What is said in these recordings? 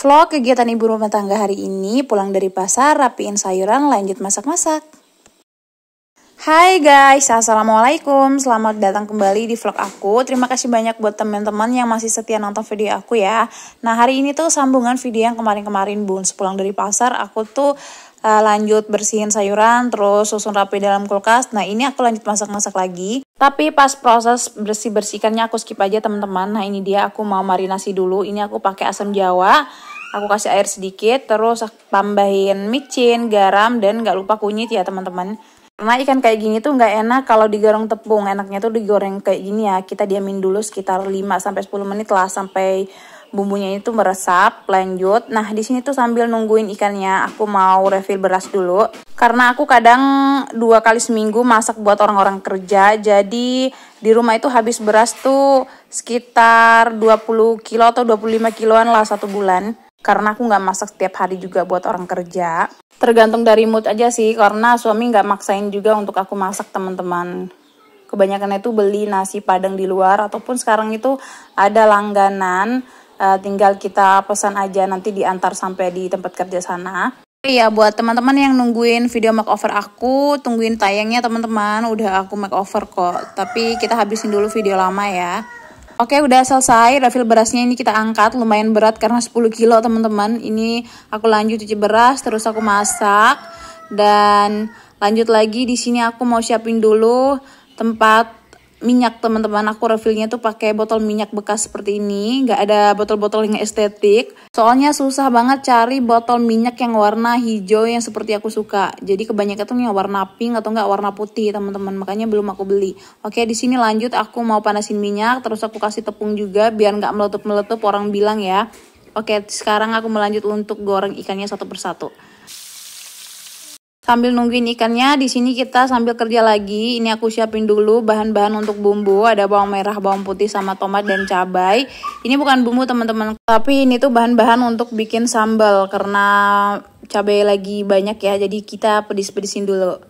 Vlog kegiatan ibu rumah tangga hari ini pulang dari pasar, rapiin sayuran, lanjut masak-masak. Hai guys, Assalamualaikum Selamat datang kembali di vlog aku Terima kasih banyak buat teman-teman yang masih setia nonton video aku ya Nah hari ini tuh sambungan video yang kemarin-kemarin bun Sepulang dari pasar aku tuh uh, lanjut bersihin sayuran Terus susun rapi dalam kulkas Nah ini aku lanjut masak-masak lagi Tapi pas proses bersih-bersihkannya aku skip aja teman-teman Nah ini dia aku mau marinasi dulu Ini aku pakai asam jawa aku kasih air sedikit terus tambahin micin garam dan nggak lupa kunyit ya teman-teman karena ikan kayak gini tuh nggak enak kalau digoreng tepung enaknya tuh digoreng kayak gini ya kita diamin dulu sekitar 5 sampai 10 menit lah sampai bumbunya itu meresap lanjut nah di sini tuh sambil nungguin ikannya aku mau refill beras dulu karena aku kadang dua kali seminggu masak buat orang-orang kerja jadi di rumah itu habis beras tuh sekitar 20 kilo atau 25 kiloan lah satu bulan karena aku nggak masak setiap hari juga buat orang kerja. Tergantung dari mood aja sih, karena suami nggak maksain juga untuk aku masak teman-teman. Kebanyakan itu beli nasi padang di luar ataupun sekarang itu ada langganan, uh, tinggal kita pesan aja nanti diantar sampai di tempat kerja sana. Iya buat teman-teman yang nungguin video makeover aku, tungguin tayangnya teman-teman, udah aku makeover kok. Tapi kita habisin dulu video lama ya. Oke udah selesai refill berasnya ini kita angkat lumayan berat karena 10 kilo teman-teman ini aku lanjut cuci beras terus aku masak dan lanjut lagi di sini aku mau siapin dulu tempat minyak teman-teman aku refillnya tuh pakai botol minyak bekas seperti ini nggak ada botol-botol yang estetik soalnya susah banget cari botol minyak yang warna hijau yang seperti aku suka jadi kebanyakan tuh yang warna pink atau nggak warna putih teman-teman makanya belum aku beli oke di sini lanjut aku mau panasin minyak terus aku kasih tepung juga biar nggak meletup meletup orang bilang ya oke sekarang aku melanjut untuk goreng ikannya satu persatu Sambil nungguin ikannya, di sini kita sambil kerja lagi. Ini aku siapin dulu bahan-bahan untuk bumbu. Ada bawang merah, bawang putih, sama tomat dan cabai. Ini bukan bumbu teman-teman, tapi ini tuh bahan-bahan untuk bikin sambal karena cabai lagi banyak ya. Jadi kita pedis-pedisin dulu.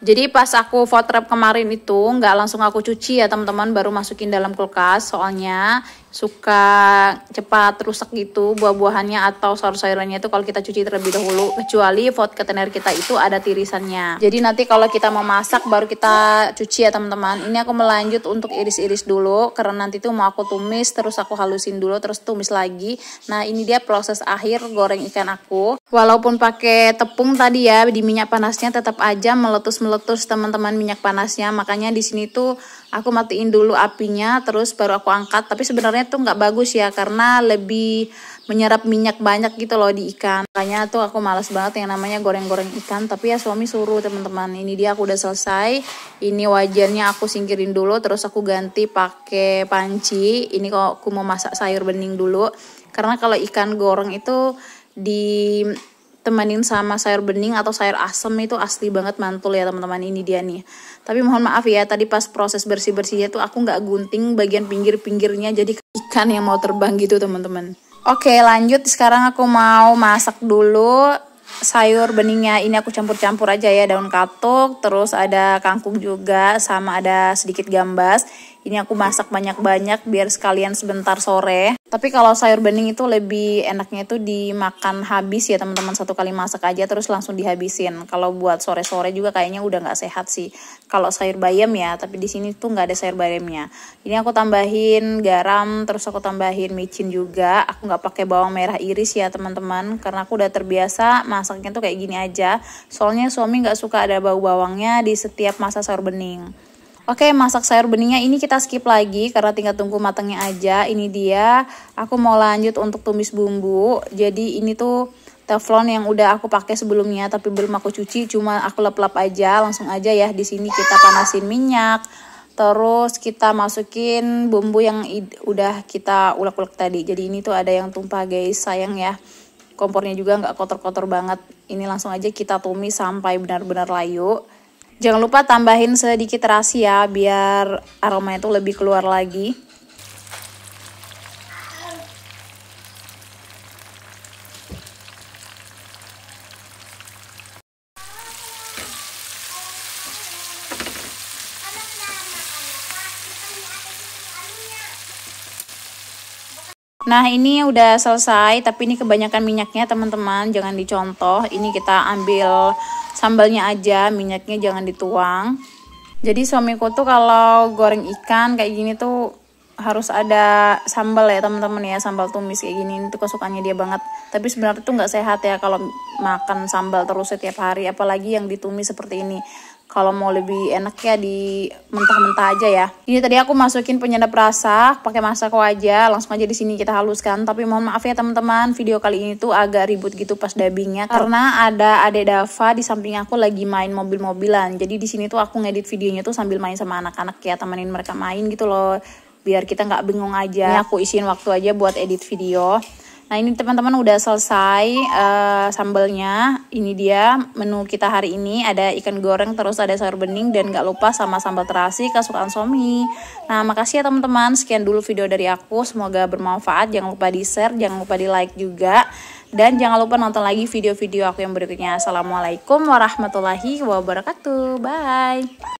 Jadi pas aku votrap kemarin itu nggak langsung aku cuci ya teman-teman baru masukin dalam kulkas soalnya suka cepat rusak gitu buah-buahannya atau sayur-sayurannya itu kalau kita cuci terlebih dahulu kecuali pot ketener kita itu ada tirisannya jadi nanti kalau kita mau masak baru kita cuci ya teman-teman ini aku melanjut untuk iris-iris dulu karena nanti tuh mau aku tumis terus aku halusin dulu terus tumis lagi nah ini dia proses akhir goreng ikan aku walaupun pakai tepung tadi ya di minyak panasnya tetap aja meletus-meletus teman-teman minyak panasnya makanya di sini tuh aku matiin dulu apinya terus baru aku angkat tapi sebenarnya sebenarnya tuh nggak bagus ya karena lebih menyerap minyak banyak gitu loh di ikan. Makanya tuh aku males banget yang namanya goreng-goreng ikan. Tapi ya suami suruh teman-teman. Ini dia aku udah selesai. Ini wajannya aku singkirin dulu. Terus aku ganti pakai panci. Ini kok aku mau masak sayur bening dulu. Karena kalau ikan goreng itu di temanin sama sayur bening atau sayur asem itu asli banget mantul ya teman-teman ini dia nih tapi mohon maaf ya tadi pas proses bersih bersihnya tuh aku nggak gunting bagian pinggir pinggirnya jadi ikan yang mau terbang gitu teman-teman oke lanjut sekarang aku mau masak dulu sayur beningnya ini aku campur-campur aja ya daun katuk terus ada kangkung juga sama ada sedikit gambas ini aku masak banyak-banyak biar sekalian sebentar sore. Tapi kalau sayur bening itu lebih enaknya itu dimakan habis ya teman-teman satu kali masak aja terus langsung dihabisin. Kalau buat sore-sore juga kayaknya udah nggak sehat sih. Kalau sayur bayam ya, tapi di sini tuh nggak ada sayur bayamnya. Ini aku tambahin garam, terus aku tambahin micin juga. Aku nggak pakai bawang merah iris ya teman-teman, karena aku udah terbiasa masaknya tuh kayak gini aja. Soalnya suami nggak suka ada bau bawangnya di setiap masa sayur bening. Oke, masak sayur beningnya ini kita skip lagi karena tinggal tunggu matangnya aja. Ini dia, aku mau lanjut untuk tumis bumbu. Jadi ini tuh teflon yang udah aku pakai sebelumnya tapi belum aku cuci, cuma aku lap-lap aja. Langsung aja ya di sini kita panasin minyak. Terus kita masukin bumbu yang udah kita ulek-ulek tadi. Jadi ini tuh ada yang tumpah guys, sayang ya. Kompornya juga nggak kotor-kotor banget. Ini langsung aja kita tumis sampai benar-benar layu. Jangan lupa tambahin sedikit terasi ya biar aromanya itu lebih keluar lagi. Nah ini udah selesai tapi ini kebanyakan minyaknya teman-teman jangan dicontoh ini kita ambil sambalnya aja minyaknya jangan dituang jadi suamiku tuh kalau goreng ikan kayak gini tuh harus ada sambal ya teman-teman ya sambal tumis kayak gini itu kesukaannya dia banget tapi sebenarnya tuh nggak sehat ya kalau makan sambal terus setiap hari apalagi yang ditumis seperti ini kalau mau lebih enak ya di mentah-mentah aja ya. Ini tadi aku masukin penyedap rasa pakai masako aja, langsung aja di sini kita haluskan. Tapi mohon maaf ya teman-teman, video kali ini tuh agak ribut gitu pas dubbingnya oh. karena ada Ade Dava di samping aku lagi main mobil-mobilan. Jadi di sini tuh aku ngedit videonya tuh sambil main sama anak-anak ya, temenin mereka main gitu loh biar kita nggak bingung aja. Ini aku isiin waktu aja buat edit video. Nah ini teman-teman udah selesai uh, sambelnya. Ini dia menu kita hari ini. Ada ikan goreng, terus ada sayur bening, dan gak lupa sama sambal terasi kesukaan suami. Nah makasih ya teman-teman. Sekian dulu video dari aku. Semoga bermanfaat. Jangan lupa di share, jangan lupa di like juga. Dan jangan lupa nonton lagi video-video aku yang berikutnya. Assalamualaikum warahmatullahi wabarakatuh. Bye.